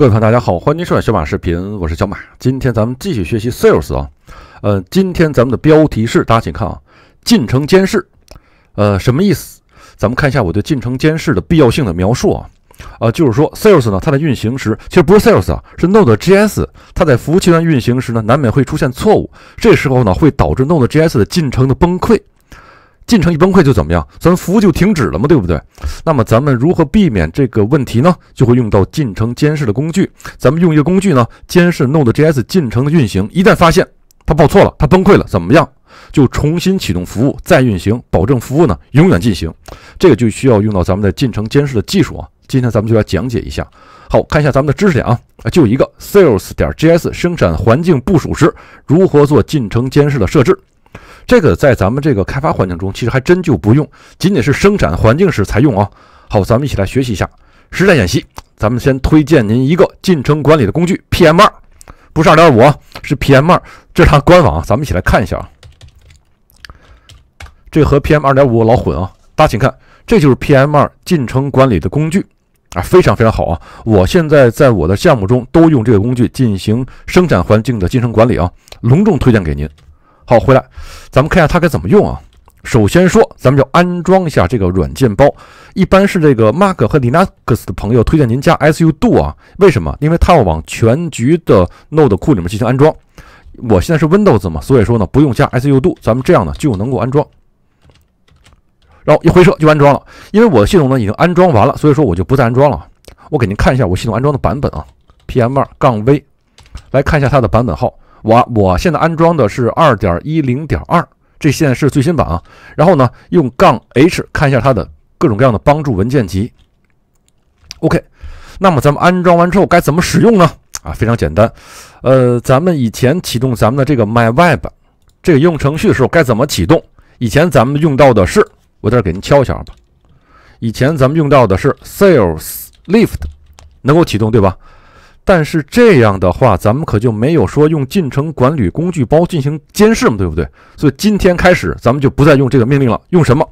各位朋友，大家好，欢迎收看小马视频，我是小马。今天咱们继续学习 Sales 啊，呃，今天咱们的标题是，大家请看啊，进程监视，呃，什么意思？咱们看一下我对进程监视的必要性的描述啊，呃，就是说 Sales 呢，它在运行时，其实不是 Sales 啊，是 NodeJS，它在服务器端运行时呢，难免会出现错误，这时候呢，会导致 NodeJS 的进程的崩溃。进程一崩溃就怎么样？咱服务就停止了嘛，对不对？那么咱们如何避免这个问题呢？就会用到进程监视的工具。咱们用一个工具呢，监视 Node.js 进程的运行。一旦发现它报错了、它崩溃了，怎么样？就重新启动服务，再运行，保证服务呢永远进行。这个就需要用到咱们的进程监视的技术啊。今天咱们就来讲解一下。好，看一下咱们的知识点啊，就一个 sales 点 js 生产环境部署时如何做进程监视的设置。这个在咱们这个开发环境中，其实还真就不用，仅仅是生产环境时才用啊。好，咱们一起来学习一下实战演习。咱们先推荐您一个进程管理的工具，PM2，不是二点五啊，是 PM2。这是它官网，咱们一起来看一下啊。这和 PM 二点五老混啊，大家请看，这就是 PM2 进程管理的工具啊，非常非常好啊。我现在在我的项目中都用这个工具进行生产环境的进程管理啊，隆重推荐给您。好，回来，咱们看一下它该怎么用啊。首先说，咱们要安装一下这个软件包，一般是这个 Mac 和 Linux 的朋友推荐您加 su do 啊。为什么？因为它要往全局的 Node 库里面进行安装。我现在是 Windows 嘛，所以说呢，不用加 su do，咱们这样呢就能够安装。然后一回车就安装了。因为我的系统呢已经安装完了，所以说我就不再安装了。我给您看一下我系统安装的版本啊，P M 二杠 V，来看一下它的版本号。我我现在安装的是二点一零点二，这现在是最新版啊。然后呢，用杠 H 看一下它的各种各样的帮助文件集。OK，那么咱们安装完之后该怎么使用呢？啊，非常简单，呃，咱们以前启动咱们的这个 MyWeb 这个应用程序的时候该怎么启动？以前咱们用到的是，我在这给您敲一下吧。以前咱们用到的是 Sales Lift，能够启动对吧？但是这样的话，咱们可就没有说用进程管理工具包进行监视嘛，对不对？所以今天开始，咱们就不再用这个命令了，用什么？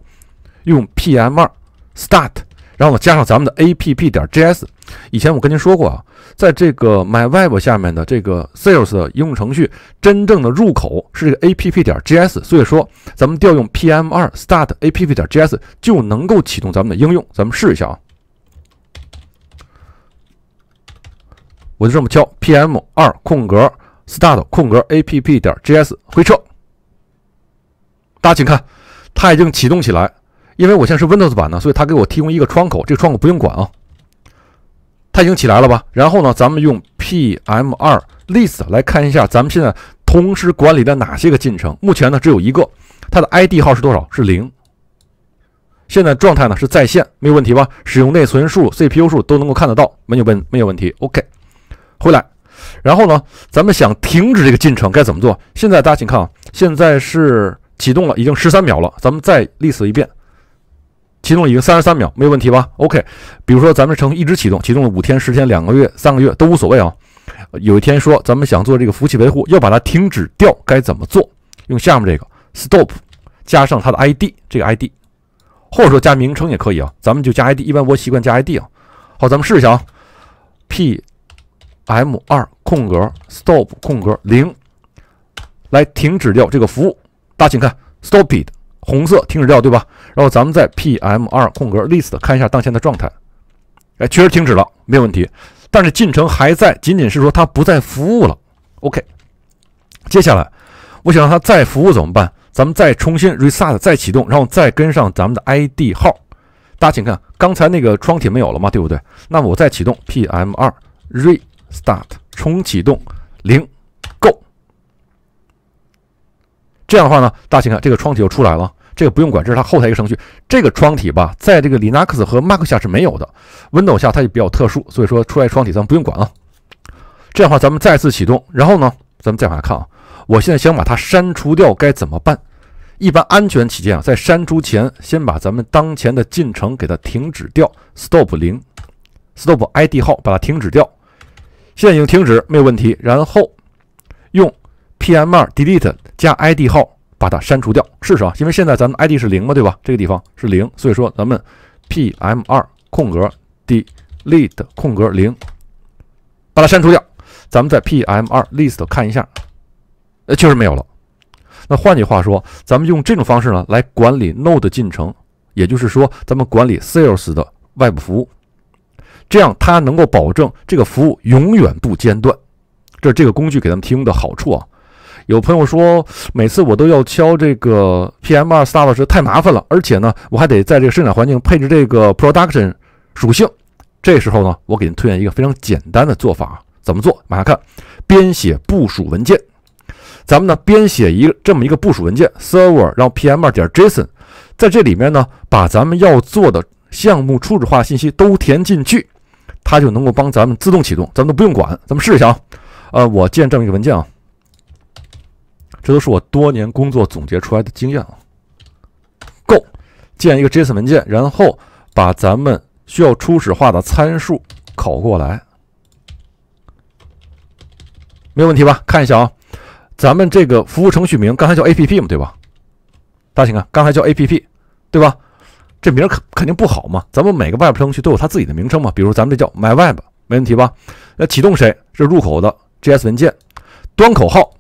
用 pm2 start，然后加上咱们的 app 点 js。以前我跟您说过啊，在这个 my web 下面的这个 sales 的应用程序，真正的入口是这个 app 点 js。所以说，咱们调用 pm2 start app 点 js 就能够启动咱们的应用。咱们试一下啊。我就这么敲：p m 二空格 start 空格 a p p 点 j s 回车。大家请看，它已经启动起来。因为我现在是 Windows 版的，所以它给我提供一个窗口，这个窗口不用管啊。它已经起来了吧？然后呢，咱们用 p m 二 list 来看一下，咱们现在同时管理的哪些个进程？目前呢，只有一个，它的 i d 号是多少？是零。现在状态呢是在线，没有问题吧？使用内存数、c p u 数都能够看得到，没有问，没有问题。O k 回来，然后呢？咱们想停止这个进程该怎么做？现在大家请看啊，现在是启动了，已经十三秒了。咱们再历史一遍，启动已经三十三秒，没有问题吧？OK，比如说咱们程序一直启动，启动了五天、十天、两个月、三个月都无所谓啊。有一天说咱们想做这个服务器维护，要把它停止掉，该怎么做？用下面这个 stop 加上它的 ID，这个 ID，或者说加名称也可以啊。咱们就加 ID，一般我习惯加 ID 啊。好，咱们试一下啊，p。m 二空格 stop 空格零，来停止掉这个服务。大家请看，stopped 红色停止掉，对吧？然后咱们在 p m 二空格 list 看一下当前的状态，哎，确实停止了，没有问题。但是进程还在，仅仅是说它不再服务了。OK，接下来我想让它再服务怎么办？咱们再重新 restart 再启动，然后再跟上咱们的 ID 号。大家请看，刚才那个窗体没有了吗？对不对？那么我再启动 p m 二 re。Start，重启动，零，Go。这样的话呢，大家请看，这个窗体就出来了。这个不用管，这是它后台一个程序。这个窗体吧，在这个 Linux 和 Mac 下是没有的，Windows 下它也比较特殊，所以说出来窗体咱们不用管啊。这样的话，咱们再次启动，然后呢，咱们再往下看啊。我现在想把它删除掉，该怎么办？一般安全起见啊，在删除前，先把咱们当前的进程给它停止掉，Stop 零，Stop ID 号，把它停止掉。现在已经停止，没有问题。然后用 p m 二 delete 加 I D 号把它删除掉，试试啊。因为现在咱们 I D 是零嘛，对吧？这个地方是零，所以说咱们 p m 二空格 delete 空格零，把它删除掉。咱们在 p m 二 list 看一下，呃，确实没有了。那换句话说，咱们用这种方式呢来管理 Node 进程，也就是说，咱们管理 Sales 的外部服务。这样，它能够保证这个服务永远不间断。这是这个工具给咱们提供的好处啊！有朋友说，每次我都要敲这个 p m r star 时太麻烦了，而且呢，我还得在这个生产环境配置这个 production 属性。这时候呢，我给您推荐一个非常简单的做法啊！怎么做？往下看，编写部署文件。咱们呢，编写一个这么一个部署文件 server，然后 p m r 点 j s o n 在这里面呢，把咱们要做的项目初始化信息都填进去。它就能够帮咱们自动启动，咱们都不用管。咱们试一下啊，呃，我建这么一个文件啊，这都是我多年工作总结出来的经验啊。Go，建一个 JS 文件，然后把咱们需要初始化的参数拷过来，没有问题吧？看一下啊，咱们这个服务程序名刚才叫 APP 嘛，对吧？大家请看，刚才叫 APP，对吧？这名肯肯定不好嘛？咱们每个 Web 程序都有它自己的名称嘛，比如咱们这叫 My Web，没问题吧？那启动谁？这入口的 JS 文件，端口号，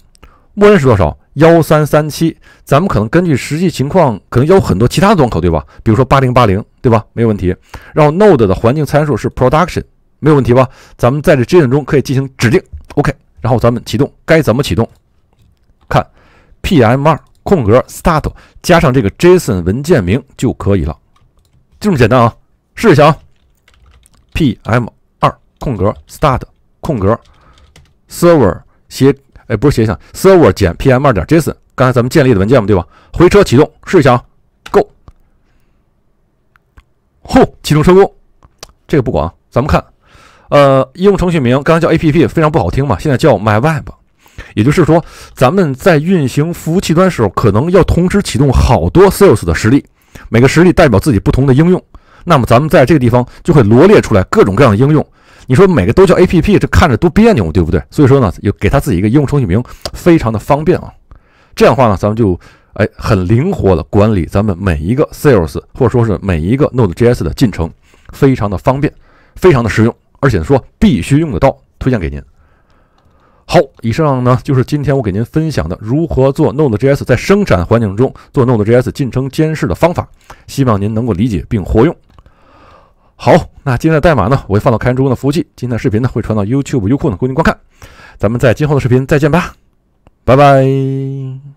默认是多少？幺三三七。咱们可能根据实际情况，可能有很多其他的端口，对吧？比如说八零八零，对吧？没有问题。然后 Node 的环境参数是 Production，没有问题吧？咱们在这 JSON 中可以进行指定。OK，然后咱们启动，该怎么启动？看 p m 二空格 start 加上这个 JSON 文件名就可以了。就这么简单啊，试一下啊，pm 二空格 start 空格 server 写哎不是写向 server 减 pm 二点 json 刚才咱们建立的文件嘛对吧？回车启动试一下啊，go，吼启动成功，这个不管，咱们看呃应用程序名刚才叫 app 非常不好听嘛，现在叫 my web，也就是说咱们在运行服务器端时候可能要同时启动好多 s e r v e s 的实例。每个实例代表自己不同的应用，那么咱们在这个地方就会罗列出来各种各样的应用。你说每个都叫 A P P，这看着多别扭，对不对？所以说呢，有给他自己一个应用程序名，非常的方便啊。这样的话呢，咱们就哎很灵活的管理咱们每一个 S a l E S，或者说是每一个 Node J S 的进程，非常的方便，非常的实用，而且说必须用得到，推荐给您。好，以上呢就是今天我给您分享的如何做 Node.js 在生产环境中做 Node.js 进程监视的方法，希望您能够理解并活用。好，那今天的代码呢，我会放到开源中的服务器，今天的视频呢会传到 YouTube、优酷呢供您观看。咱们在今后的视频再见吧，拜拜。